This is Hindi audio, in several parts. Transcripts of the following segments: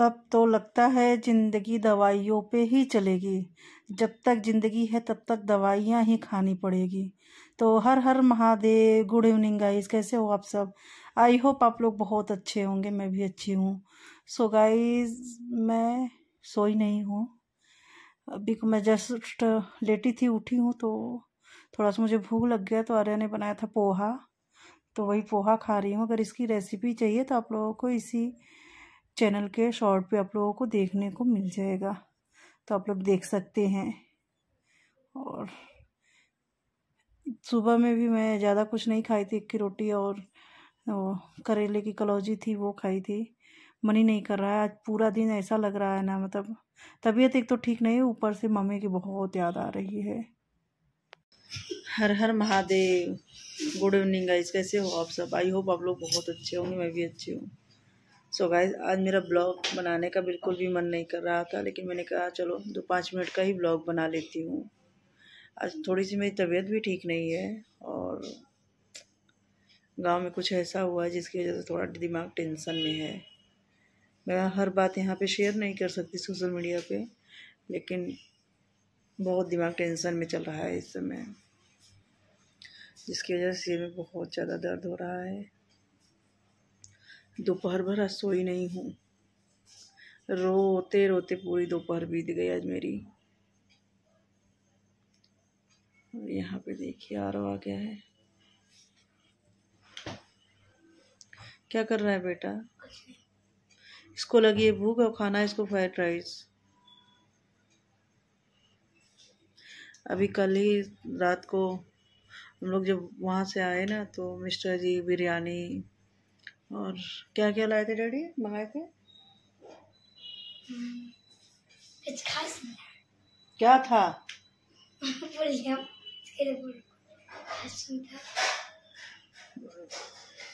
अब तो लगता है ज़िंदगी दवाइयों पे ही चलेगी जब तक ज़िंदगी है तब तक दवाइयाँ ही खानी पड़ेगी तो हर हर महादेव गुड इवनिंग गाइस कैसे हो आप सब आई होप आप लोग बहुत अच्छे होंगे मैं भी अच्छी हूँ सो गाइज गाइस मैं सोई नहीं हूँ अभी को मैं जस्ट लेटी थी उठी हूँ तो थोड़ा सा मुझे भूख लग गया तो आर्या ने बनाया था पोहा तो वही पोहा खा रही हूँ अगर इसकी रेसिपी चाहिए तो आप लोगों को इसी चैनल के शॉर्ट पे आप लोगों को देखने को मिल जाएगा तो आप लोग देख सकते हैं और सुबह में भी मैं ज़्यादा कुछ नहीं खाई थी एक की रोटी और करेले की कलौजी थी वो खाई थी मन ही नहीं कर रहा है आज पूरा दिन ऐसा लग रहा है ना मतलब तबीयत एक तो ठीक नहीं है ऊपर से मम्मी की बहुत याद आ रही है हर हर महादेव गुड इवनिंग गाइस कैसे हो आप सब आई होप आप लोग बहुत अच्छे होंगे मैं भी अच्छी हूँ सो so गाइज आज मेरा ब्लॉग बनाने का बिल्कुल भी मन नहीं कर रहा था लेकिन मैंने कहा चलो दो पाँच मिनट का ही ब्लॉग बना लेती हूँ आज थोड़ी सी मेरी तबीयत भी ठीक नहीं है और गांव में कुछ ऐसा हुआ है जिसकी वजह से थोड़ा दिमाग टेंशन में है मैं हर बात यहाँ पे शेयर नहीं कर सकती सोशल मीडिया पे लेकिन बहुत दिमाग टेंशन में चल रहा है इस समय जिसकी वजह से सिर में बहुत ज़्यादा दर्द हो रहा है दोपहर भर आज सोई नहीं हूँ रोते रोते पूरी दोपहर बीत गई आज मेरी और यहाँ पे देखिए आ आ गया है क्या कर रहा है बेटा इसको लगी है भूख और खाना है इसको फ्राइड राइस अभी कल ही रात को हम लोग जब वहाँ से आए ना तो मिस्टर जी बिरयानी और क्या क्या लाए थे डैडी मंगाए थे क्या था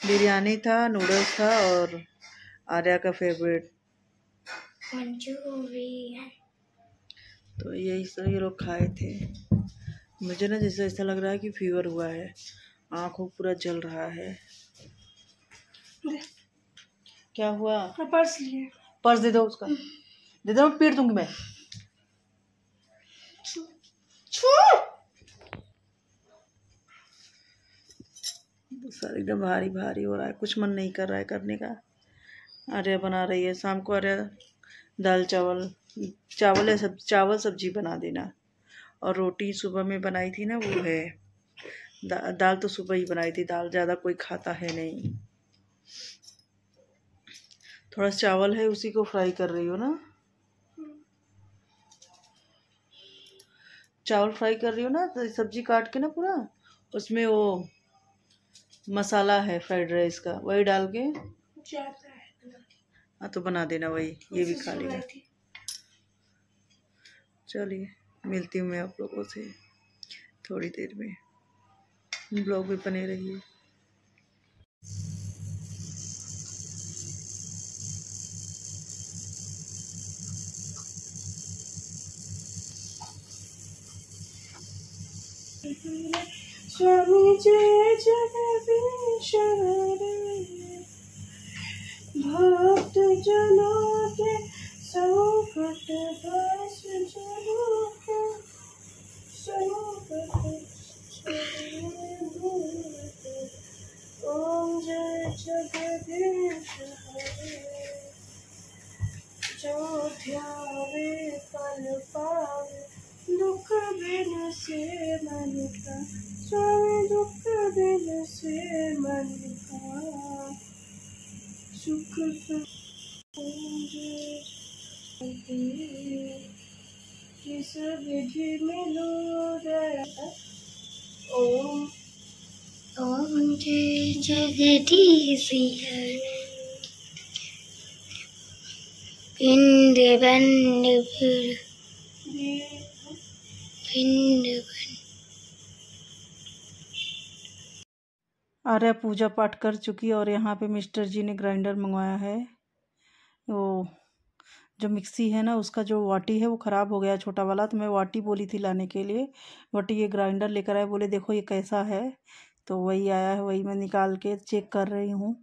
बिरयानी था नूडल्स था और आर्या का फेवरेट तो यही सब ये लोग खाए थे मुझे ना जैसे ऐसा लग रहा है कि फीवर हुआ है आँखों पूरा जल रहा है क्या हुआ हाँ, पर्स लिए पर्स दे दो उसका हम्म। दे दो पीट दूंगी मैं सर एकदम भारी भारी हो रहा है कुछ मन नहीं कर रहा है करने का आर्या बना रही है शाम को आर्या दाल चावल चावल है सब चावल सब्जी बना देना और रोटी सुबह में बनाई थी ना वो है दा, दाल तो सुबह ही बनाई थी दाल ज़्यादा कोई खाता है नहीं थोड़ा चावल है उसी को फ्राई कर रही हो ना चावल फ्राई कर रही हो ना तो सब्जी काट के ना पूरा उसमें वो मसाला है फ्राइड राइस का वही डाल के हाँ तो बना देना वही ये भी खा लेगा चलिए मिलती हूँ मैं आप लोगों से थोड़ी देर में ब्लॉग भी बने रहिए स्वामी जय जगदीश्वर भक्त जनों के संकट बस जनों के ओम जय जगदीश जो ध्यावे पल पावे दुख बिन से मन का जावे दुख दिल से मन का सुख किस विधि मिलो ओम ओम जय जगदीश पिंड बंद पिंड अरे पूजा पाठ कर चुकी और यहाँ पे मिस्टर जी ने ग्राइंडर मंगवाया है वो जो मिक्सी है ना उसका जो वाटी है वो ख़राब हो गया छोटा वाला तो मैं वाटी बोली थी लाने के लिए बट ये ग्राइंडर लेकर आए बोले देखो ये कैसा है तो वही आया है वही मैं निकाल के चेक कर रही हूँ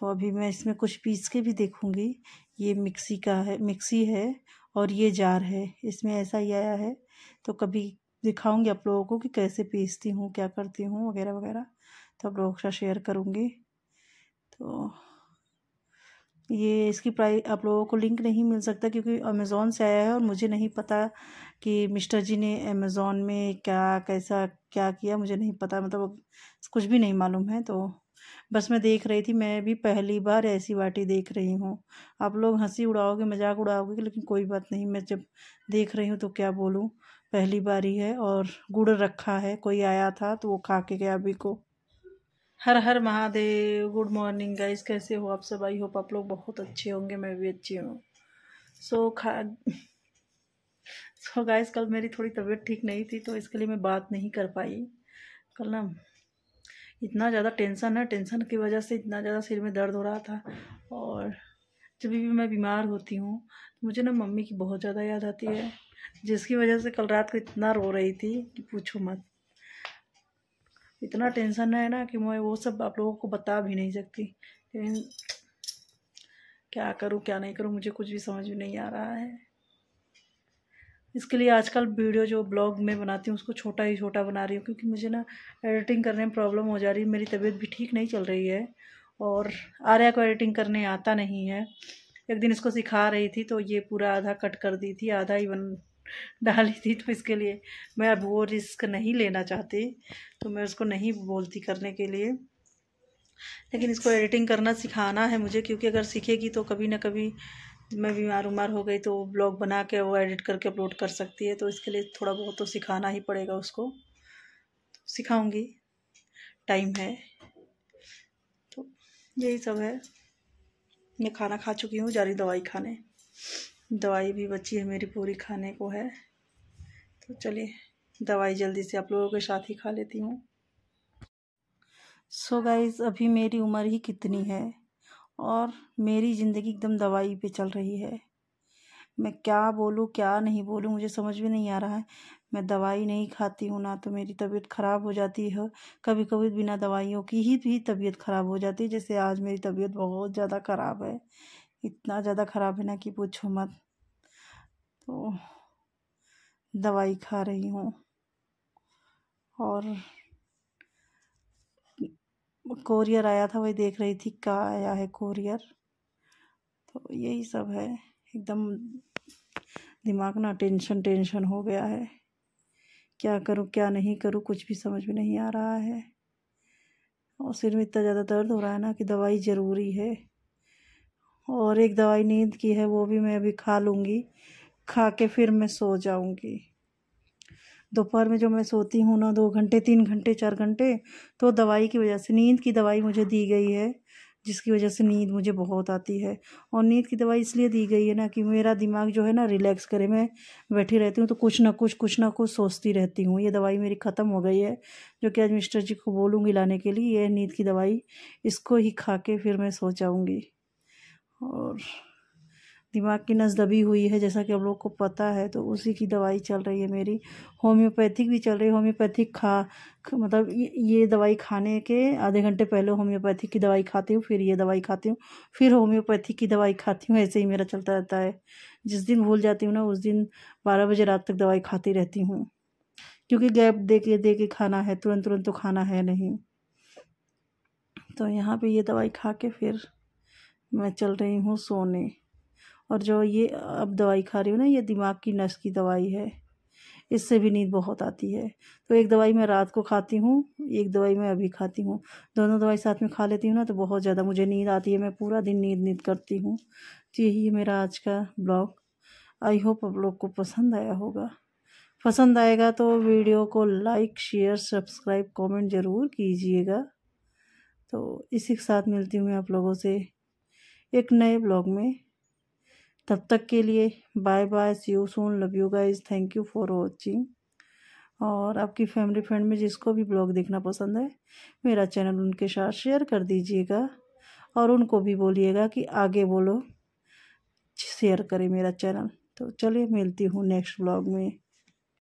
तो अभी मैं इसमें कुछ पीस के भी देखूँगी ये मिक्सी का है मिक्सी है और ये जार है इसमें ऐसा ही आया है तो कभी दिखाऊँगी आप लोगों को कि कैसे पीसती हूँ क्या करती हूँ वगैरह वगैरह तो आप लोगों के साथ शेयर करूँगी तो ये इसकी प्राइस आप लोगों को लिंक नहीं मिल सकता क्योंकि अमेज़ोन से आया है और मुझे नहीं पता कि मिस्टर जी ने अमेज़ोन में क्या कैसा क्या किया मुझे नहीं पता मतलब कुछ भी नहीं मालूम है तो बस मैं देख रही थी मैं भी पहली बार ऐसी वाटी देख रही हूँ आप लोग हंसी उड़ाओगे मजाक उड़ाओगे लेकिन कोई बात नहीं मैं जब देख रही हूँ तो क्या बोलूँ पहली बार ही है और गुड़ रखा है कोई आया था तो वो खा के गया अभी को हर हर महादेव गुड मॉर्निंग गाइस कैसे हो आप सब आई होप आप लोग बहुत अच्छे होंगे मैं भी अच्छी हूँ सो so, खा सो so, गाइस कल मेरी थोड़ी तबीयत ठीक नहीं थी तो इसके लिए मैं बात नहीं कर पाई कल ना इतना ज़्यादा टेंशन है टेंशन की वजह से इतना ज़्यादा सिर में दर्द हो रहा था और जब भी मैं बीमार होती हूँ तो मुझे ना मम्मी की बहुत ज़्यादा याद आती है जिसकी वजह से कल रात को इतना रो रही थी कि पूछो मत इतना टेंशन है ना कि मैं वो सब आप लोगों को बता भी नहीं सकती लेकिन क्या करूँ क्या नहीं करूँ मुझे कुछ भी समझ में नहीं आ रहा है इसके लिए आजकल वीडियो जो ब्लॉग में बनाती हूँ उसको छोटा ही छोटा बना रही हूँ क्योंकि मुझे ना एडिटिंग करने में प्रॉब्लम हो जा रही है मेरी तबीयत भी ठीक नहीं चल रही है और आर्या को एडिटिंग करने आता नहीं है एक दिन इसको सिखा रही थी तो ये पूरा आधा कट कर दी थी आधा ही बन डाली थी तो इसके लिए मैं अब वो रिस्क नहीं लेना चाहती तो मैं उसको नहीं बोलती करने के लिए लेकिन इसको एडिटिंग करना सिखाना है मुझे क्योंकि अगर सीखेगी तो कभी ना कभी मैं बीमार उमार हो गई तो ब्लॉग बना के वो एडिट करके अपलोड कर सकती है तो इसके लिए थोड़ा बहुत तो सिखाना ही पड़ेगा उसको तो सिखाऊंगी टाइम है तो यही सब है मैं खाना खा चुकी हूँ जा रही दवाई खाने दवाई भी बची है मेरी पूरी खाने को है तो चलिए दवाई जल्दी से आप लोगों के साथ ही खा लेती हूँ सो गाइज़ अभी मेरी उम्र ही कितनी है और मेरी ज़िंदगी एकदम दवाई पे चल रही है मैं क्या बोलूँ क्या नहीं बोलूँ मुझे समझ भी नहीं आ रहा है मैं दवाई नहीं खाती हूँ ना तो मेरी तबीयत ख़राब हो जाती है कभी कभी बिना दवाइयों की ही भी तबीयत ख़राब हो जाती है जैसे आज मेरी तबीयत बहुत ज़्यादा ख़राब है इतना ज़्यादा ख़राब है ना कि पूछो मत तो दवाई खा रही हूँ और कोरियर आया था वही देख रही थी क्या आया है कोरियर तो यही सब है एकदम दिमाग ना टेंशन टेंशन हो गया है क्या करूँ क्या नहीं करूँ कुछ भी समझ में नहीं आ रहा है और सिर में इतना ज़्यादा दर्द हो रहा है ना कि दवाई ज़रूरी है और एक दवाई नींद की है वो भी मैं अभी खा लूँगी खा के फिर मैं सो जाऊँगी दोपहर में जो मैं सोती हूँ ना दो घंटे तीन घंटे चार घंटे तो दवाई की वजह से नींद की दवाई मुझे दी गई है जिसकी वजह से नींद मुझे बहुत आती है और नींद की दवाई इसलिए दी गई है ना कि मेरा दिमाग जो है ना रिलैक्स करे मैं बैठी रहती हूँ तो कुछ ना कुछ कुछ ना कुछ सोचती रहती हूँ ये दवाई मेरी ख़त्म हो गई है जो कि आज मिस्टर जी को बोलूँगी लाने के लिए ये नींद की दवाई इसको ही खा के फिर मैं सो जाऊँगी और दिमाग की नस दबी हुई है जैसा कि हम लोग को पता है तो उसी की दवाई चल रही है मेरी होम्योपैथिक भी चल रही है होम्योपैथिक खा मतलब ये दवाई खाने के आधे घंटे पहले होम्योपैथिक की दवाई खाती हूँ फिर ये दवाई खाती हूँ फिर होम्योपैथिक की दवाई खाती हूँ ऐसे ही मेरा चलता रहता है जिस दिन भूल जाती हूँ ना उस दिन बारह बजे रात तक दवाई खाती रहती हूँ क्योंकि गैप दे के दे के खाना है तुरंत तुरंत तो खाना है नहीं तो यहाँ पे ये दवाई खा के फिर मैं चल रही हूँ सोने और जो ये अब दवाई खा रही हूँ ना ये दिमाग की नस की दवाई है इससे भी नींद बहुत आती है तो एक दवाई मैं रात को खाती हूँ एक दवाई मैं अभी खाती हूँ दोनों दवाई साथ में खा लेती हूँ ना तो बहुत ज़्यादा मुझे नींद आती है मैं पूरा दिन नींद नींद करती हूँ तो यही है मेरा आज का ब्लॉग आई होप आप लोग को पसंद आया होगा पसंद आएगा तो वीडियो को लाइक शेयर सब्सक्राइब कमेंट ज़रूर कीजिएगा तो इसी के साथ मिलती हूँ मैं आप लोगों से एक नए ब्लॉग में तब तक के लिए bye bye see you soon love you guys thank you for watching और आपकी फैमिली फ्रेंड में जिसको भी ब्लॉग देखना पसंद है मेरा चैनल उनके साथ शेयर कर दीजिएगा और उनको भी बोलिएगा कि आगे बोलो शेयर करें मेरा चैनल तो चलिए मिलती हूँ नेक्स्ट ब्लॉग में